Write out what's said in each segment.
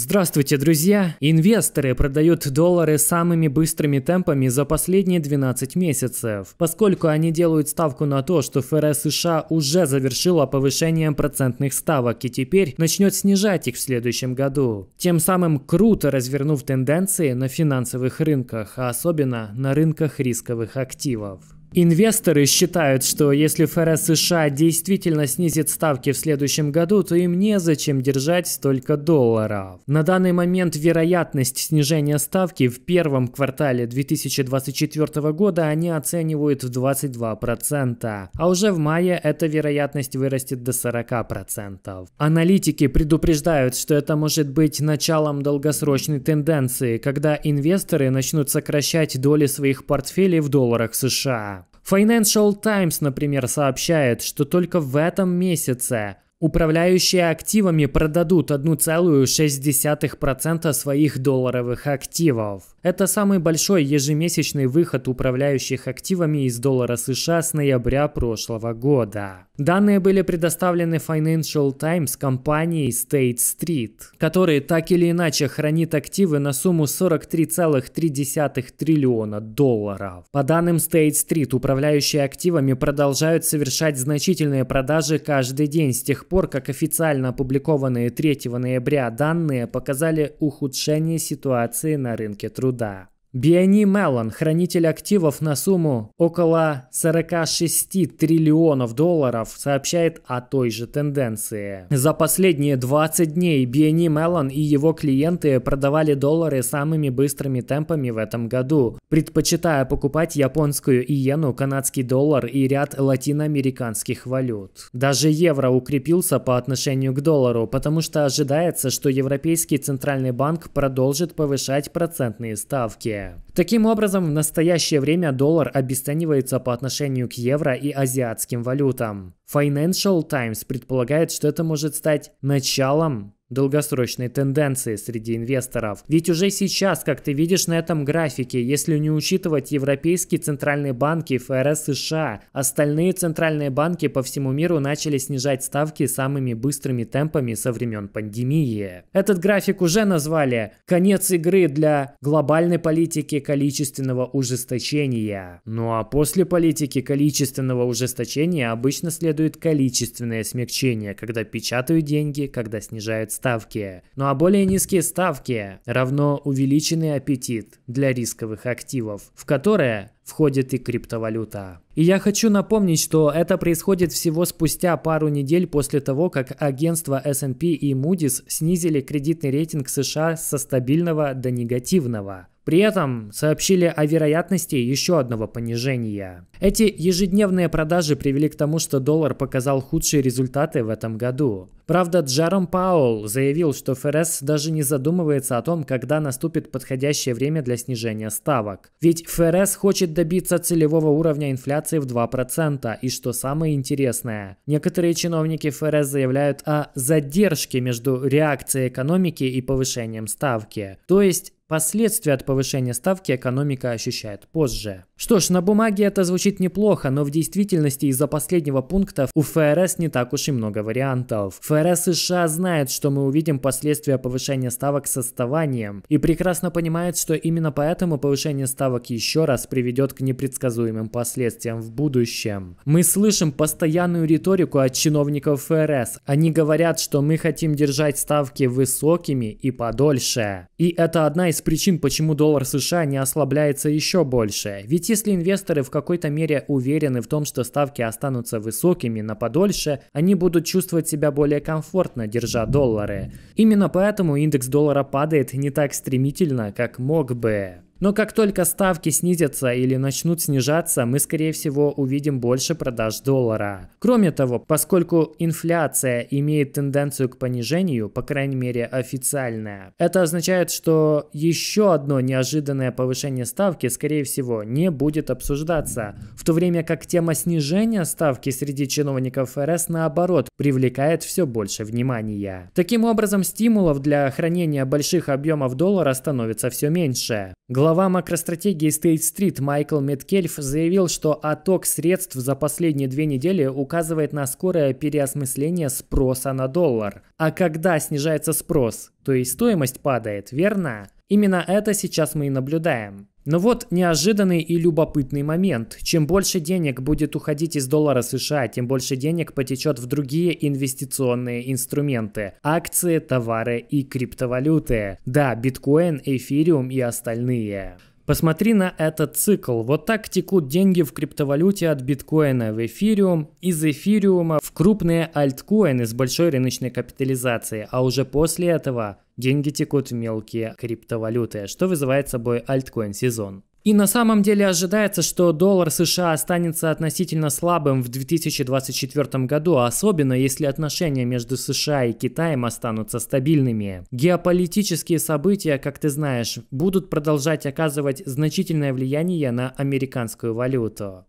Здравствуйте, друзья! Инвесторы продают доллары самыми быстрыми темпами за последние 12 месяцев, поскольку они делают ставку на то, что ФРС США уже завершила повышение процентных ставок и теперь начнет снижать их в следующем году, тем самым круто развернув тенденции на финансовых рынках, а особенно на рынках рисковых активов. Инвесторы считают, что если ФРС США действительно снизит ставки в следующем году, то им незачем держать столько долларов. На данный момент вероятность снижения ставки в первом квартале 2024 года они оценивают в 22%, а уже в мае эта вероятность вырастет до 40%. Аналитики предупреждают, что это может быть началом долгосрочной тенденции, когда инвесторы начнут сокращать доли своих портфелей в долларах США. Financial Times, например, сообщает, что только в этом месяце управляющие активами продадут 1,6% своих долларовых активов. Это самый большой ежемесячный выход управляющих активами из доллара США с ноября прошлого года. Данные были предоставлены Financial Times компанией State Street, которая так или иначе хранит активы на сумму 43,3 триллиона долларов. По данным State Street, управляющие активами продолжают совершать значительные продажи каждый день с тех пор, как официально опубликованные 3 ноября данные показали ухудшение ситуации на рынке труда. Биани Меллон, хранитель активов на сумму около 46 триллионов долларов, сообщает о той же тенденции. За последние 20 дней Биани Меллон и его клиенты продавали доллары самыми быстрыми темпами в этом году, предпочитая покупать японскую иену, канадский доллар и ряд латиноамериканских валют. Даже евро укрепился по отношению к доллару, потому что ожидается, что Европейский центральный банк продолжит повышать процентные ставки далее. Таким образом, в настоящее время доллар обесценивается по отношению к евро и азиатским валютам. Financial Times предполагает, что это может стать началом долгосрочной тенденции среди инвесторов. Ведь уже сейчас, как ты видишь на этом графике, если не учитывать европейские центральные банки, ФРС США, остальные центральные банки по всему миру начали снижать ставки самыми быстрыми темпами со времен пандемии. Этот график уже назвали «конец игры для глобальной политики количественного ужесточения». Ну а после политики количественного ужесточения обычно следует следует количественное смягчение, когда печатают деньги, когда снижают ставки. Ну а более низкие ставки равно увеличенный аппетит для рисковых активов, в которые входит и криптовалюта. И я хочу напомнить, что это происходит всего спустя пару недель после того, как агентства S&P и Moody's снизили кредитный рейтинг США со стабильного до негативного. При этом сообщили о вероятности еще одного понижения. Эти ежедневные продажи привели к тому, что доллар показал худшие результаты в этом году. Правда, Джером Паул заявил, что ФРС даже не задумывается о том, когда наступит подходящее время для снижения ставок. Ведь ФРС хочет добиться целевого уровня инфляции в 2%, и что самое интересное, некоторые чиновники ФРС заявляют о задержке между реакцией экономики и повышением ставки. То есть Последствия от повышения ставки экономика ощущает позже. Что ж, на бумаге это звучит неплохо, но в действительности из-за последнего пункта у ФРС не так уж и много вариантов. ФРС США знает, что мы увидим последствия повышения ставок с отставанием и прекрасно понимает, что именно поэтому повышение ставок еще раз приведет к непредсказуемым последствиям в будущем. Мы слышим постоянную риторику от чиновников ФРС. Они говорят, что мы хотим держать ставки высокими и подольше. И это одна из из причин, почему доллар США не ослабляется еще больше. Ведь если инвесторы в какой-то мере уверены в том, что ставки останутся высокими на подольше, они будут чувствовать себя более комфортно, держа доллары. Именно поэтому индекс доллара падает не так стремительно, как мог бы. Но как только ставки снизятся или начнут снижаться, мы скорее всего увидим больше продаж доллара. Кроме того, поскольку инфляция имеет тенденцию к понижению, по крайней мере официальная, это означает, что еще одно неожиданное повышение ставки скорее всего не будет обсуждаться, в то время как тема снижения ставки среди чиновников ФРС наоборот привлекает все больше внимания. Таким образом, стимулов для хранения больших объемов доллара становится все меньше. Главное Глава макростратегии State Street Майкл Меткельф заявил, что отток средств за последние две недели указывает на скорое переосмысление спроса на доллар. А когда снижается спрос, то и стоимость падает, верно? Именно это сейчас мы и наблюдаем. Но вот неожиданный и любопытный момент. Чем больше денег будет уходить из доллара США, тем больше денег потечет в другие инвестиционные инструменты. Акции, товары и криптовалюты. Да, биткоин, эфириум и остальные. Посмотри на этот цикл. Вот так текут деньги в криптовалюте от биткоина в эфириум, из эфириума в крупные альткоины с большой рыночной капитализацией, а уже после этого деньги текут в мелкие криптовалюты, что вызывает собой альткоин сезон. И на самом деле ожидается, что доллар США останется относительно слабым в 2024 году, особенно если отношения между США и Китаем останутся стабильными. Геополитические события, как ты знаешь, будут продолжать оказывать значительное влияние на американскую валюту.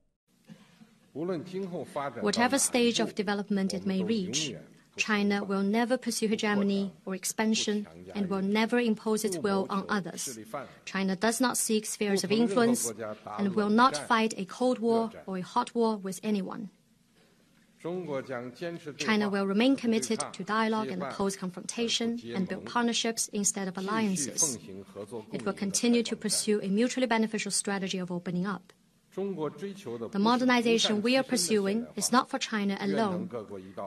Whatever stage of development it may reach, China will never pursue hegemony or expansion and will never impose its will on others. China does not seek spheres of influence and will not fight a Cold War or a hot war with anyone. China will remain committed to dialogue and oppose confrontation and build partnerships instead of alliances. It will continue to pursue a mutually beneficial strategy of opening up. The modernization we are pursuing is not for China alone.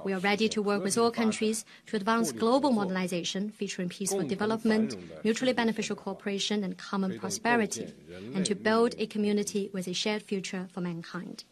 We are ready to work with all countries to advance global modernization featuring peaceful development, mutually beneficial cooperation, and common prosperity, and to build a community with a shared future for mankind.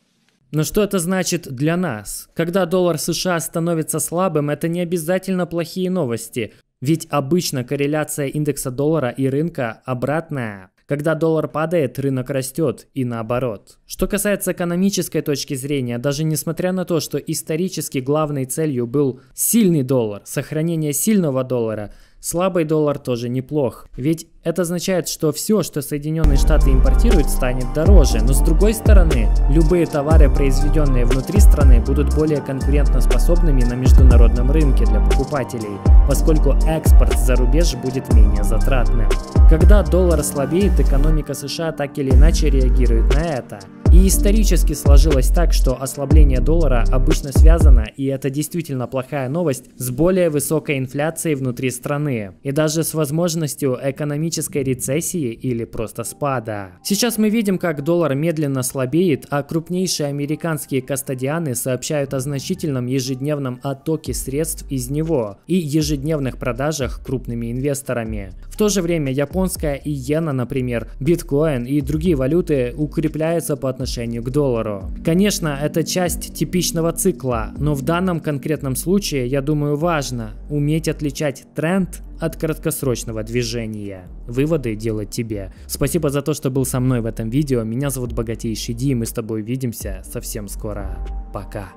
Но что это значит для нас? Когда доллар США становится слабым, это не обязательно плохие новости, ведь обычно корреляция индекса доллара и рынка обратная. Когда доллар падает, рынок растет и наоборот. Что касается экономической точки зрения, даже несмотря на то, что исторически главной целью был сильный доллар, сохранение сильного доллара – Слабый доллар тоже неплох. Ведь это означает, что все, что Соединенные Штаты импортируют, станет дороже. Но с другой стороны, любые товары, произведенные внутри страны, будут более конкурентоспособными на международном рынке для покупателей, поскольку экспорт за рубеж будет менее затратным. Когда доллар слабеет, экономика США так или иначе реагирует на это. И исторически сложилось так, что ослабление доллара обычно связано, и это действительно плохая новость, с более высокой инфляцией внутри страны страны, и даже с возможностью экономической рецессии или просто спада. Сейчас мы видим, как доллар медленно слабеет, а крупнейшие американские кастодианы сообщают о значительном ежедневном оттоке средств из него и ежедневных продажах крупными инвесторами то же время японская иена, например, биткоин и другие валюты укрепляются по отношению к доллару. Конечно, это часть типичного цикла, но в данном конкретном случае, я думаю, важно уметь отличать тренд от краткосрочного движения. Выводы делать тебе. Спасибо за то, что был со мной в этом видео. Меня зовут Богатейший Ди, и мы с тобой увидимся совсем скоро. Пока.